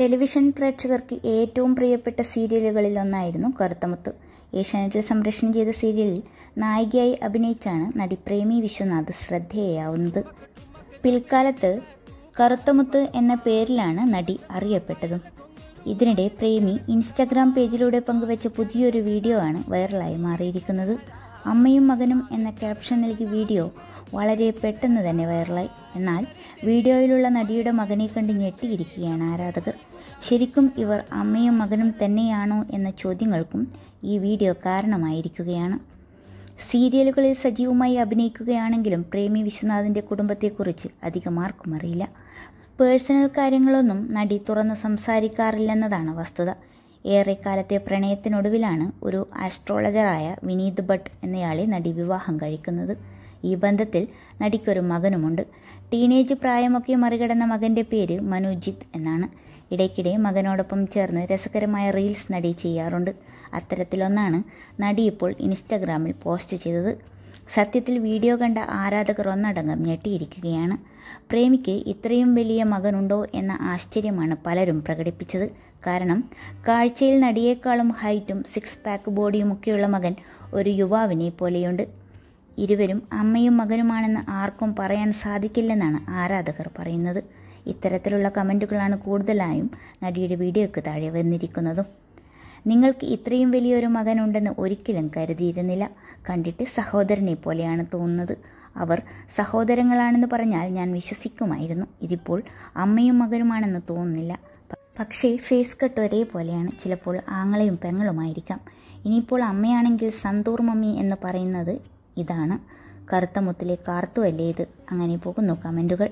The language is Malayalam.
ടെലിവിഷൻ പ്രേക്ഷകർക്ക് ഏറ്റവും പ്രിയപ്പെട്ട സീരിയലുകളിലൊന്നായിരുന്നു കറുത്തമുത്ത് ഏഷ്യാനെറ്റിൽ സംരക്ഷണം ചെയ്ത സീരിയലിൽ നായികയായി അഭിനയിച്ചാണ് നടി പ്രേമി വിശ്വനാഥ് ശ്രദ്ധേയാവുന്നത് പിൽക്കാലത്ത് കറുത്തമുത്ത് എന്ന പേരിലാണ് നടി അറിയപ്പെട്ടതും ഇതിനിടെ പ്രേമി ഇൻസ്റ്റഗ്രാം പേജിലൂടെ പങ്കുവച്ച പുതിയൊരു വീഡിയോ ആണ് വൈറലായി മാറിയിരിക്കുന്നത് അമ്മയും മകനും എന്ന ക്യാപ്ഷൻ നൽകി വീഡിയോ വളരെ പെട്ടെന്ന് തന്നെ വൈറലായി എന്നാൽ വീഡിയോയിലുള്ള നടിയുടെ മകനെ കണ്ട് ഞെട്ടിയിരിക്കുകയാണ് ആരാധകർ ശരിക്കും ഇവർ അമ്മയും മകനും തന്നെയാണോ എന്ന ചോദ്യങ്ങൾക്കും ഈ വീഡിയോ കാരണമായിരിക്കുകയാണ് സീരിയലുകളിൽ സജീവമായി അഭിനയിക്കുകയാണെങ്കിലും പ്രേമി വിശ്വനാഥിൻ്റെ കുടുംബത്തെക്കുറിച്ച് അധികം ആർക്കും അറിയില്ല പേഴ്സണൽ കാര്യങ്ങളൊന്നും നടി തുറന്ന് സംസാരിക്കാറില്ലെന്നതാണ് വസ്തുത ഏറെക്കാലത്തെ പ്രണയത്തിനൊടുവിലാണ് ഒരു ആസ്ട്രോളജറായ വിനീത് ഭട്ട് എന്നയാളെ നടി വിവാഹം കഴിക്കുന്നത് ഈ ബന്ധത്തിൽ നടിക്കൊരു മകനുമുണ്ട് ടീനേജ് പ്രായമൊക്കെ മറികടന്ന മകൻ്റെ പേര് മനുജിത്ത് എന്നാണ് ഇടയ്ക്കിടെ മകനോടൊപ്പം ചേർന്ന് രസകരമായ റീൽസ് നടി ചെയ്യാറുണ്ട് അത്തരത്തിലൊന്നാണ് നടി ഇപ്പോൾ ഇൻസ്റ്റഗ്രാമിൽ പോസ്റ്റ് ചെയ്തത് സത്യത്തിൽ വീഡിയോ കണ്ട ആരാധകർ ഒന്നടങ്കം ഞെട്ടിയിരിക്കുകയാണ് പ്രേമിക്ക് ഇത്രയും വലിയ മകനുണ്ടോ എന്ന ആശ്ചര്യമാണ് പലരും പ്രകടിപ്പിച്ചത് കാരണം കാഴ്ചയിൽ നടിയേക്കാളും ഹൈറ്റും സിക്സ് പാക്ക് ബോഡിയുമൊക്കെയുള്ള മകൻ ഒരു യുവാവിനെ പോലെയുണ്ട് ഇരുവരും അമ്മയും മകനുമാണെന്ന് ആർക്കും പറയാൻ സാധിക്കില്ലെന്നാണ് ആരാധകർ പറയുന്നത് ഇത്തരത്തിലുള്ള കമൻറ്റുകളാണ് കൂടുതലായും നടിയുടെ വീഡിയോയ്ക്ക് താഴെ വന്നിരിക്കുന്നതും നിങ്ങൾക്ക് ഇത്രയും വലിയൊരു മകനുണ്ടെന്ന് ഒരിക്കലും കരുതിയിരുന്നില്ല കണ്ടിട്ട് സഹോദരനെ പോലെയാണ് തോന്നുന്നത് അവർ സഹോദരങ്ങളാണെന്ന് പറഞ്ഞാൽ ഞാൻ വിശ്വസിക്കുമായിരുന്നു ഇതിപ്പോൾ അമ്മയും മകനുമാണെന്ന് തോന്നുന്നില്ല പക്ഷേ ഫേസ് കട്ട് ഒരേപോലെയാണ് ചിലപ്പോൾ ആങ്ങളെയും പെങ്ങളുമായിരിക്കാം ഇനിയിപ്പോൾ അമ്മയാണെങ്കിൽ സന്തൂർ മമ്മി എന്ന് പറയുന്നത് ഇതാണ് കറുത്ത മുത്തിലെ കാർത്തു അല്ലേ ഇത് അങ്ങനെ പോകുന്നു കമൻറ്റുകൾ